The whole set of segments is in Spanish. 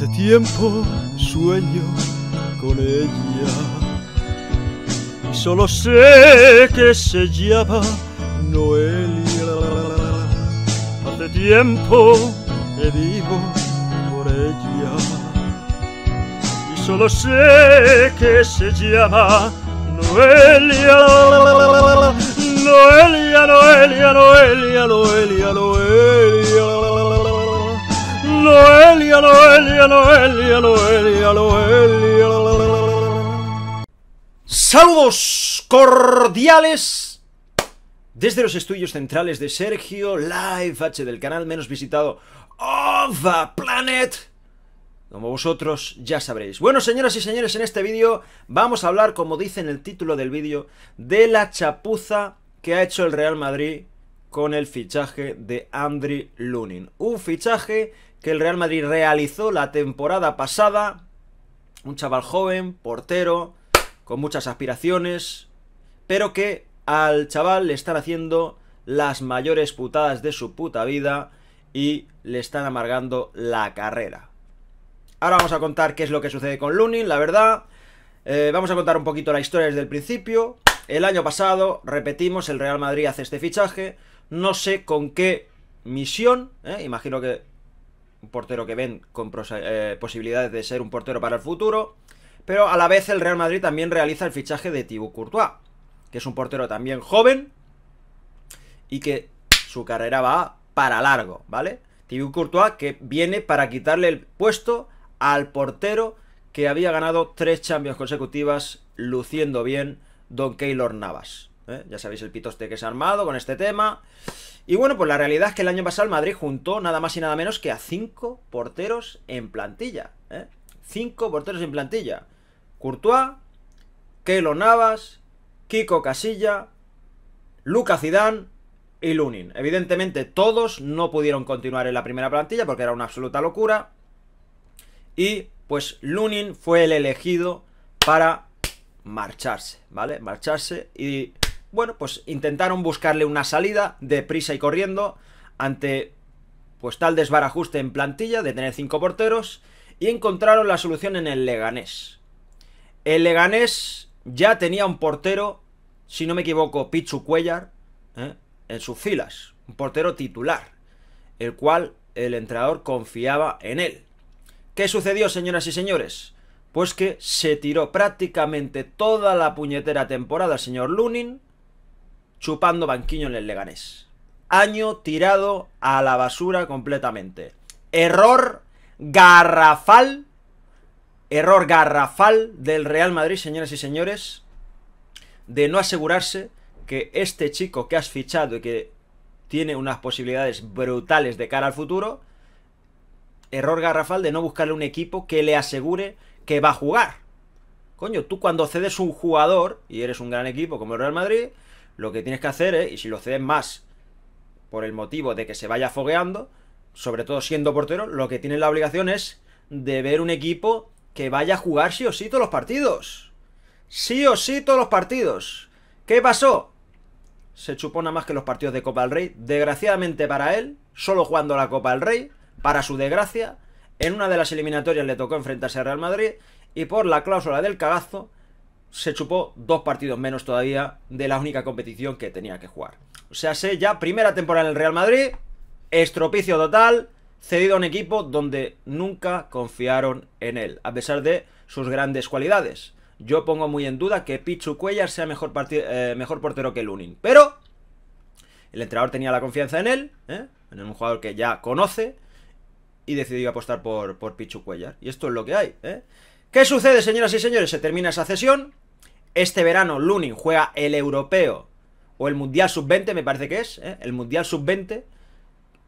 Hace tiempo sueño con ella y solo sé que se llama Noelia. Hace tiempo que vivo por ella y solo sé que se llama Noelia. Noelia, Noelia, Noelia, Noelia, Saludos cordiales desde los estudios centrales de Sergio Live H del canal menos visitado of the planet. Como vosotros ya sabréis. Bueno, señoras y señores, en este vídeo vamos a hablar, como dice en el título del vídeo, de la chapuza que ha hecho el Real Madrid con el fichaje de Andri Lunin. Un fichaje que el Real Madrid realizó la temporada pasada. Un chaval joven, portero, con muchas aspiraciones, pero que al chaval le están haciendo las mayores putadas de su puta vida y le están amargando la carrera. Ahora vamos a contar qué es lo que sucede con Lunin, la verdad. Eh, vamos a contar un poquito la historia desde el principio. El año pasado, repetimos, el Real Madrid hace este fichaje. No sé con qué misión, eh, imagino que un portero que ven con eh, posibilidades de ser un portero para el futuro, pero a la vez el Real Madrid también realiza el fichaje de Thibaut Courtois, que es un portero también joven y que su carrera va para largo, ¿vale? Thibaut Courtois que viene para quitarle el puesto al portero que había ganado tres Champions consecutivas luciendo bien Don Keylor Navas. ¿eh? Ya sabéis el pitoste que se ha armado con este tema. Y bueno, pues la realidad es que el año pasado Madrid juntó nada más y nada menos que a cinco porteros en plantilla. ¿eh? Cinco porteros en plantilla. Courtois, Keylor Navas, Kiko Casilla, Lucas Zidane y Lunin. Evidentemente todos no pudieron continuar en la primera plantilla porque era una absoluta locura. Y pues Lunin fue el elegido para marcharse, ¿vale? Marcharse y bueno, pues intentaron buscarle una salida deprisa y corriendo ante pues tal desbarajuste en plantilla de tener cinco porteros y encontraron la solución en el Leganés. El Leganés ya tenía un portero, si no me equivoco, Pichu Cuellar, ¿eh? en sus filas, un portero titular, el cual el entrenador confiaba en él. ¿Qué sucedió, señoras y señores? Pues que se tiró prácticamente toda la puñetera temporada señor Lunin chupando banquillo en el Leganés. Año tirado a la basura completamente. Error garrafal. Error garrafal del Real Madrid, señoras y señores, de no asegurarse que este chico que has fichado y que tiene unas posibilidades brutales de cara al futuro, error garrafal de no buscarle un equipo que le asegure que va a jugar. Coño, tú cuando cedes un jugador, y eres un gran equipo como el Real Madrid, lo que tienes que hacer es, y si lo cedes más por el motivo de que se vaya fogueando, sobre todo siendo portero, lo que tienes la obligación es de ver un equipo que vaya a jugar sí o sí todos los partidos. Sí o sí todos los partidos. ¿Qué pasó? Se chupó nada más que los partidos de Copa del Rey. Desgraciadamente para él, solo jugando la Copa del Rey, para su desgracia, en una de las eliminatorias le tocó enfrentarse a Real Madrid y por la cláusula del cagazo se chupó dos partidos menos todavía de la única competición que tenía que jugar. O sea, sé ya primera temporada en el Real Madrid, estropicio total, cedido a un equipo donde nunca confiaron en él, a pesar de sus grandes cualidades. Yo pongo muy en duda que Pichu Cuellar sea mejor, eh, mejor portero que Lunin, pero el entrenador tenía la confianza en él, ¿eh? en un jugador que ya conoce, y decidió apostar por, por Pichu Cuellar. Y esto es lo que hay, ¿eh? ¿Qué sucede, señoras y señores? Se termina esa cesión. Este verano Lunin juega el europeo o el Mundial Sub-20, me parece que es, ¿eh? el Mundial Sub-20,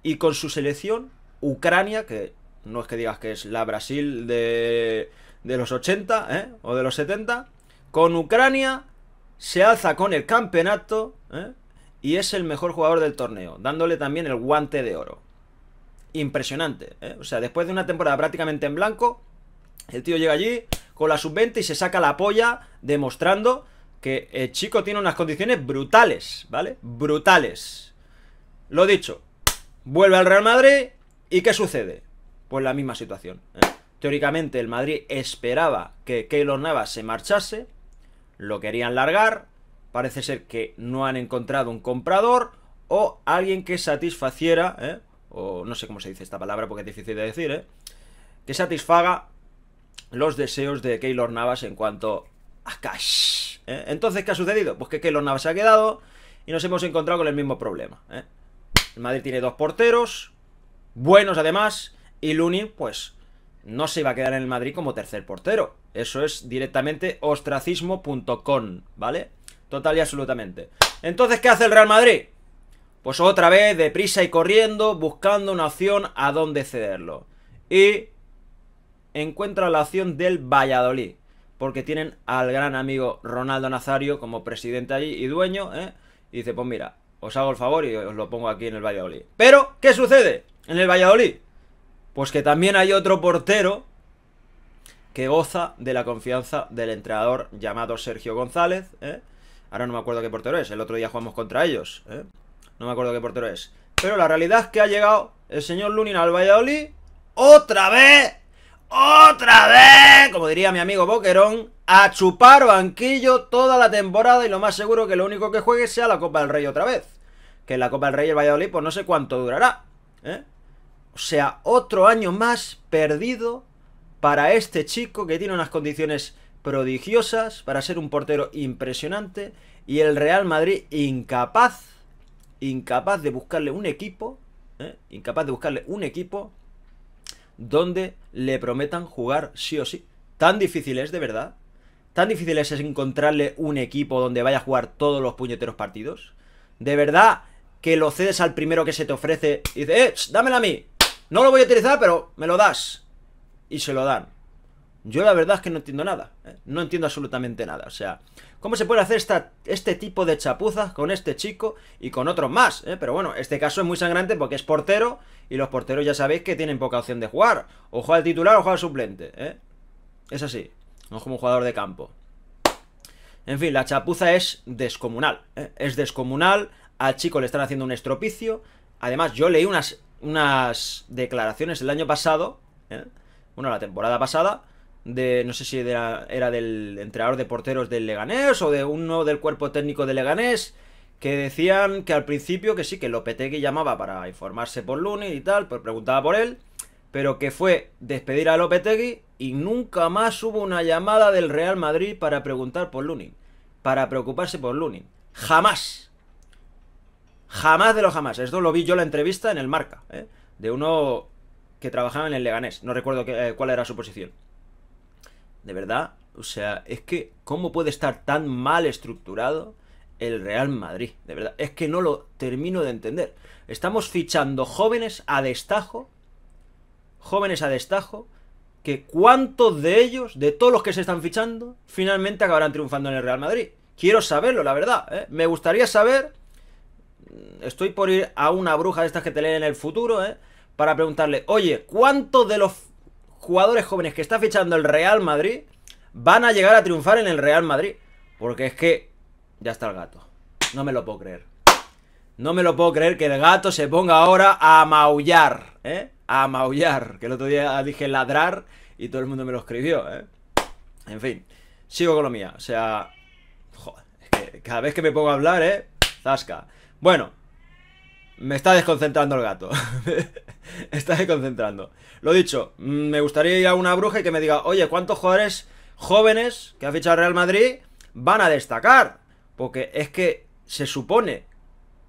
y con su selección, Ucrania, que no es que digas que es la Brasil de, de los 80 ¿eh? o de los 70, con Ucrania se alza con el campeonato ¿eh? y es el mejor jugador del torneo, dándole también el guante de oro. Impresionante, ¿eh? o sea, después de una temporada prácticamente en blanco, el tío llega allí con la sub-20 y se saca la polla demostrando que el chico tiene unas condiciones brutales, ¿vale? Brutales. Lo dicho, vuelve al Real Madrid y ¿qué sucede? Pues la misma situación. ¿eh? Teóricamente el Madrid esperaba que Keylor Navas se marchase, lo querían largar, parece ser que no han encontrado un comprador o alguien que satisfaciera, ¿eh? o no sé cómo se dice esta palabra porque es difícil de decir, ¿eh? que satisfaga los deseos de Keylor Navas en cuanto a cash. ¿eh? Entonces, ¿qué ha sucedido? Pues que Keylor Navas se ha quedado y nos hemos encontrado con el mismo problema. El ¿eh? Madrid tiene dos porteros, buenos además, y Luni, pues, no se iba a quedar en el Madrid como tercer portero. Eso es directamente ostracismo.com, ¿vale? Total y absolutamente. Entonces, ¿qué hace el Real Madrid? Pues otra vez, deprisa y corriendo, buscando una opción a dónde cederlo. Y encuentra la opción del Valladolid, porque tienen al gran amigo Ronaldo Nazario como presidente allí y dueño, ¿eh? y dice, pues mira, os hago el favor y os lo pongo aquí en el Valladolid. Pero, ¿qué sucede en el Valladolid? Pues que también hay otro portero que goza de la confianza del entrenador llamado Sergio González, ¿eh? Ahora no me acuerdo qué portero es, el otro día jugamos contra ellos, ¿eh? No me acuerdo qué portero es. Pero la realidad es que ha llegado el señor Lunin al Valladolid otra vez otra vez, como diría mi amigo Boquerón, a chupar banquillo toda la temporada y lo más seguro que lo único que juegue sea la Copa del Rey otra vez. Que la Copa del Rey el Valladolid pues no sé cuánto durará. ¿eh? O sea, otro año más perdido para este chico que tiene unas condiciones prodigiosas para ser un portero impresionante y el Real Madrid incapaz, incapaz de buscarle un equipo, ¿eh? incapaz de buscarle un equipo donde le prometan jugar sí o sí. Tan difícil es, de verdad. Tan difícil es encontrarle un equipo donde vaya a jugar todos los puñeteros partidos. De verdad que lo cedes al primero que se te ofrece y dices, eh, dámelo a mí. No lo voy a utilizar, pero me lo das. Y se lo dan. Yo la verdad es que no entiendo nada. ¿eh? No entiendo absolutamente nada. O sea, ¿cómo se puede hacer este tipo de chapuzas con este chico y con otros más? ¿eh? Pero bueno, este caso es muy sangrante porque es portero y los porteros ya sabéis que tienen poca opción de jugar. O juega el titular o juega el suplente, ¿eh? Es así. No es como un jugador de campo. En fin, la chapuza es descomunal. ¿eh? Es descomunal. Al chico le están haciendo un estropicio. Además, yo leí unas, unas declaraciones el año pasado. ¿eh? Bueno, la temporada pasada. De, no sé si era, era del entrenador de porteros del Leganés o de uno del cuerpo técnico del Leganés que decían que al principio que sí, que Lopetegui llamaba para informarse por Lunin y tal, pues preguntaba por él, pero que fue despedir a Lopetegui y nunca más hubo una llamada del Real Madrid para preguntar por Lunin, para preocuparse por Lunin. Jamás. Jamás de lo jamás. Esto lo vi yo la entrevista en el Marca, ¿eh? de uno que trabajaba en el Leganés. No recuerdo eh, cuál era su posición. De verdad, o sea, es que ¿cómo puede estar tan mal estructurado el Real Madrid, de verdad. Es que no lo termino de entender. Estamos fichando jóvenes a destajo, jóvenes a destajo, que cuántos de ellos, de todos los que se están fichando, finalmente acabarán triunfando en el Real Madrid. Quiero saberlo, la verdad. ¿eh? Me gustaría saber. Mm, estoy por ir a una bruja de estas que te leen en el futuro, ¿eh? Para preguntarle, oye, ¿cuántos de los jugadores jóvenes que está fichando el Real Madrid van a llegar a triunfar en el Real Madrid? Porque es que ya está el gato. No me lo puedo creer. No me lo puedo creer que el gato se ponga ahora a maullar, ¿eh? A maullar. Que el otro día dije ladrar y todo el mundo me lo escribió, ¿eh? En fin, sigo con lo mía. O sea, joder, es que cada vez que me pongo a hablar, ¿eh? Zasca. Bueno, me está desconcentrando el gato. está desconcentrando. Lo dicho, me gustaría ir a una bruja y que me diga, oye, ¿cuántos jugadores jóvenes que ha fichado Real Madrid van a destacar? Porque es que se supone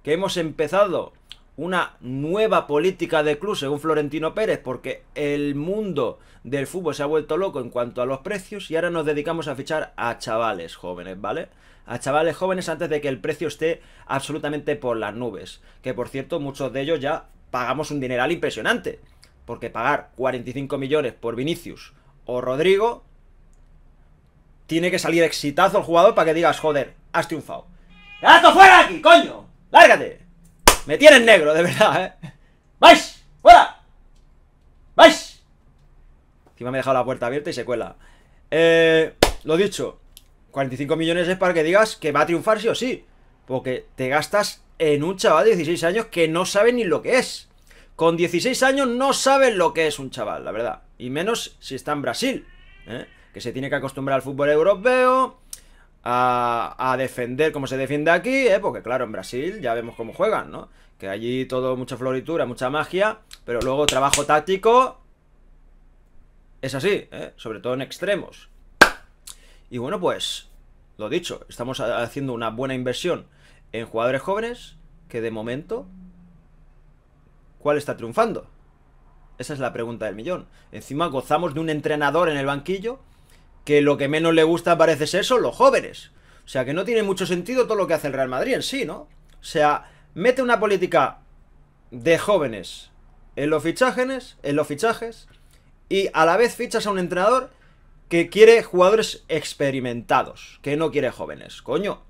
que hemos empezado una nueva política de club según Florentino Pérez porque el mundo del fútbol se ha vuelto loco en cuanto a los precios y ahora nos dedicamos a fichar a chavales jóvenes, ¿vale? A chavales jóvenes antes de que el precio esté absolutamente por las nubes, que por cierto muchos de ellos ya pagamos un dineral impresionante, porque pagar 45 millones por Vinicius o Rodrigo tiene que salir exitazo el jugador para que digas, joder, has triunfado. ¡Gato fuera aquí, coño! ¡Lárgate! Me tienes negro, de verdad, ¿eh? ¡Vais! ¡Fuera! ¡Vais! Encima me he dejado la puerta abierta y se cuela. Eh, lo dicho, 45 millones es para que digas que va a triunfar sí o sí. Porque te gastas en un chaval de 16 años que no sabe ni lo que es. Con 16 años no saben lo que es un chaval, la verdad. Y menos si está en Brasil. ¿eh? que se tiene que acostumbrar al fútbol europeo, a, defender como se defiende aquí, ¿eh? porque claro, en Brasil ya vemos cómo juegan, ¿no? Que allí todo, mucha floritura, mucha magia, pero luego trabajo táctico es así, eh, sobre todo en extremos. Y bueno, pues, lo dicho, estamos haciendo una buena inversión en jugadores jóvenes que de momento, ¿cuál está triunfando? Esa es la pregunta del millón. Encima gozamos de un entrenador en el banquillo que lo que menos le gusta parece ser eso, los jóvenes. O sea, que no tiene mucho sentido todo lo que hace el Real Madrid en sí, ¿no? O sea, mete una política de jóvenes en los fichajes, en los fichajes, y a la vez fichas a un entrenador que quiere jugadores experimentados, que no quiere jóvenes. Coño,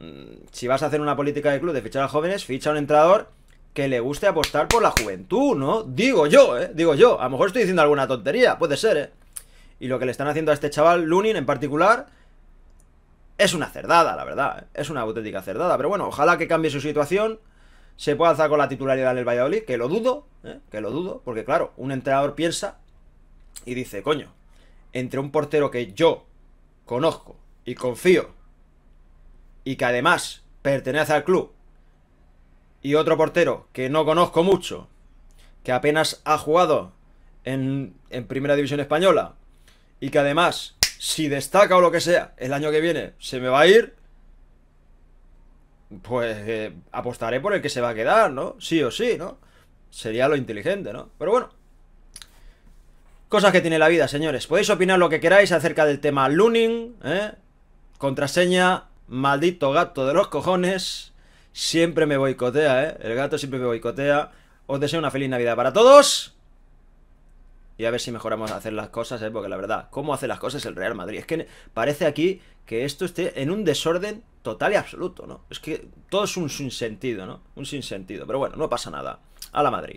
mm, si vas a hacer una política de club de fichar a jóvenes, ficha a un entrenador que le guste apostar por la juventud, ¿no? Digo yo, ¿eh? Digo yo. A lo mejor estoy diciendo alguna tontería, puede ser, ¿eh? Y lo que le están haciendo a este chaval, Lunin en particular, es una cerdada, la verdad. ¿eh? Es una auténtica cerdada. Pero bueno, ojalá que cambie su situación. Se pueda alzar con la titularidad en el Valladolid, que lo dudo, ¿eh? que lo dudo, porque claro, un entrenador piensa y dice, coño, entre un portero que yo conozco y confío, y que además pertenece al club, y otro portero que no conozco mucho, que apenas ha jugado en, en Primera División Española, y que además, si destaca o lo que sea, el año que viene se me va a ir, pues eh, apostaré por el que se va a quedar, ¿no? Sí o sí, ¿no? Sería lo inteligente, ¿no? Pero bueno. Cosas que tiene la vida, señores. Podéis opinar lo que queráis acerca del tema looning, ¿eh? Contraseña, maldito gato de los cojones. Siempre me boicotea, ¿eh? El gato siempre me boicotea. Os deseo una feliz Navidad para todos y a ver si mejoramos hacer las cosas, ¿eh? porque la verdad, cómo hace las cosas el Real Madrid. Es que parece aquí que esto esté en un desorden total y absoluto, ¿no? Es que todo es un sinsentido, ¿no? Un sinsentido, pero bueno, no pasa nada. A la Madrid.